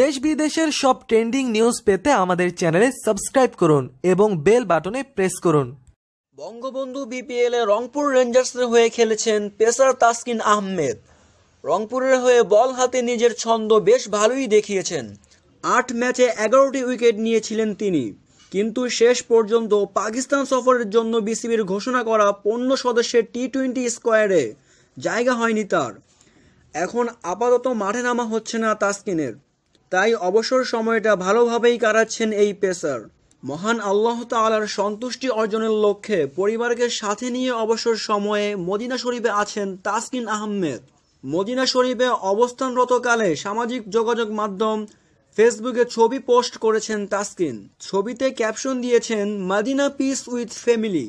দেশ বিদেশের সব ট্রেন্ডিং নিউজ পেতে আমাদের চ্যানেলে সাবস্ক্রাইব করুন এবং বেল বাটনে প্রেস করুন বঙ্গবন্ধু বিপিএলে রংপুর রেঞ্জার্সের হয়ে খেলেছেন পেসার তাসকিন আহমেদ রংপুরের হয়ে বল হাতে নিজের ছন্দ বেশ ভালোই দেখিয়েছেন আট ম্যাচে এগারোটি উইকেট নিয়েছিলেন তিনি কিন্তু শেষ পর্যন্ত পাকিস্তান সফরের জন্য বিসিবির ঘোষণা করা পণ্য সদস্যের টি টোয়েন্টি স্কোয়ারে জায়গা হয়নি তার এখন আপাতত মাঠে নামা হচ্ছে না তাসকিনের তাই অবসর সময়টা ভালোভাবেই কাটাচ্ছেন এই পেসার মহান আল্লাহ তালার সন্তুষ্টি অর্জনের লক্ষ্যে পরিবারকে সাথে নিয়ে অবসর সময়ে মদিনা শরীফে আছেন তাসকিন আহমেদ মদিনা শরীফে অবস্থানরতকালে সামাজিক যোগাযোগ মাধ্যম ফেসবুকে ছবি পোস্ট করেছেন তাসকিন ছবিতে ক্যাপশন দিয়েছেন মাদিনা পিস উইথ ফ্যামিলি